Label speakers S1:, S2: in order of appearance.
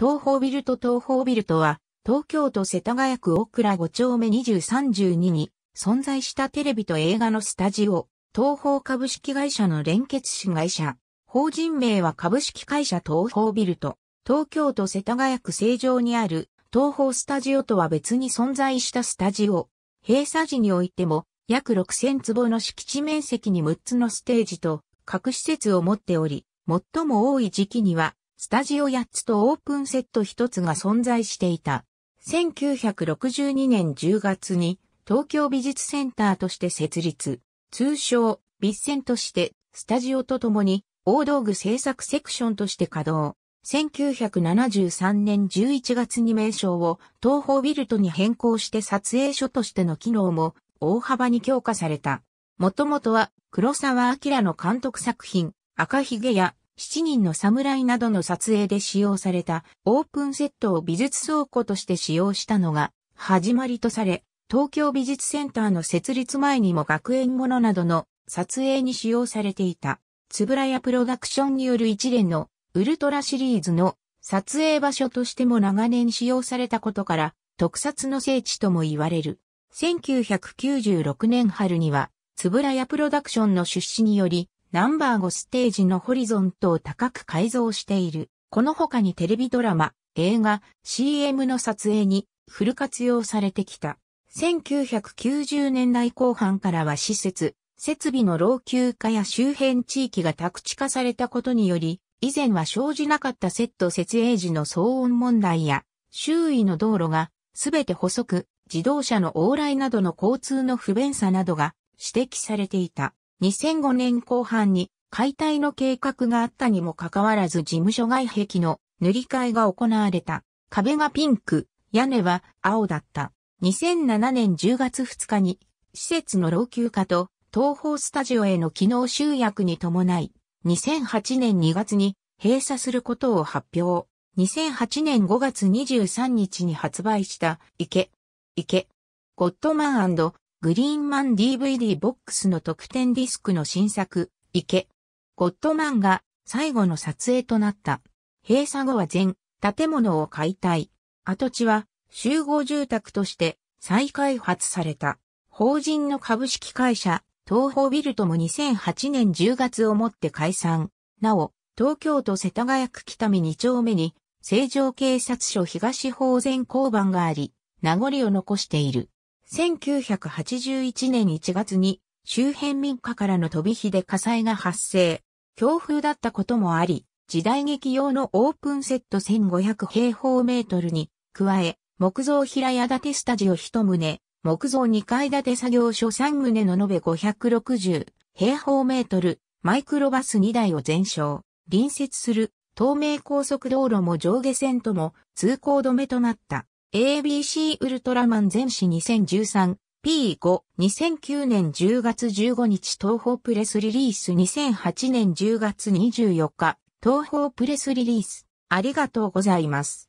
S1: 東方ビルト東方ビルトは、東京都世田谷区大倉5丁目2032に存在したテレビと映画のスタジオ、東方株式会社の連結子会社。法人名は株式会社東方ビルト。東京都世田谷区成城にある東方スタジオとは別に存在したスタジオ。閉鎖時においても約6000坪の敷地面積に6つのステージと各施設を持っており、最も多い時期にはスタジオ8つとオープンセット1つが存在していた。1962年10月に東京美術センターとして設立、通称、ビッセンとして、スタジオとともに、大道具制作セクションとして稼働。1973年11月に名称を東方ビルトに変更して撮影所としての機能も大幅に強化された。もともとは黒沢明の監督作品赤ひげや7人の侍などの撮影で使用されたオープンセットを美術倉庫として使用したのが始まりとされ、東京美術センターの設立前にも学園ものなどの撮影に使用されていた、つぶらやプロダクションによる一連のウルトラシリーズの撮影場所としても長年使用されたことから、特撮の聖地とも言われる。1996年春には、つぶらやプロダクションの出資により、ナンバー5ステージのホリゾントを高く改造している。この他にテレビドラマ、映画、CM の撮影にフル活用されてきた。1990年代後半からは施設、設備の老朽化や周辺地域が宅地化されたことにより、以前は生じなかったセット設営時の騒音問題や、周囲の道路がすべて細く、自動車の往来などの交通の不便さなどが指摘されていた。2005年後半に解体の計画があったにもかかわらず事務所外壁の塗り替えが行われた。壁がピンク、屋根は青だった。2007年10月2日に施設の老朽化と東宝スタジオへの機能集約に伴い、2008年2月に閉鎖することを発表。2008年5月23日に発売した池、池、ゴッドマングリーンマン DVD ボックスの特典ディスクの新作、池。ゴッドマンが最後の撮影となった。閉鎖後は全建物を解体。跡地は集合住宅として再開発された。法人の株式会社、東方ビルとも2008年10月をもって解散。なお、東京都世田谷区北見2丁目に、成城警察署東方前交番があり、名残を残している。1981年1月に周辺民家からの飛び火で火災が発生。強風だったこともあり、時代劇用のオープンセット1500平方メートルに加え、木造平屋建てスタジオ1棟、木造2階建て作業所3棟の延べ560平方メートル、マイクロバス2台を全焼。隣接する東名高速道路も上下線とも通行止めとなった。ABC ウルトラマン全史 2013P5 2009年10月15日東方プレスリリース2008年10月24日東方プレスリリースありがとうございます。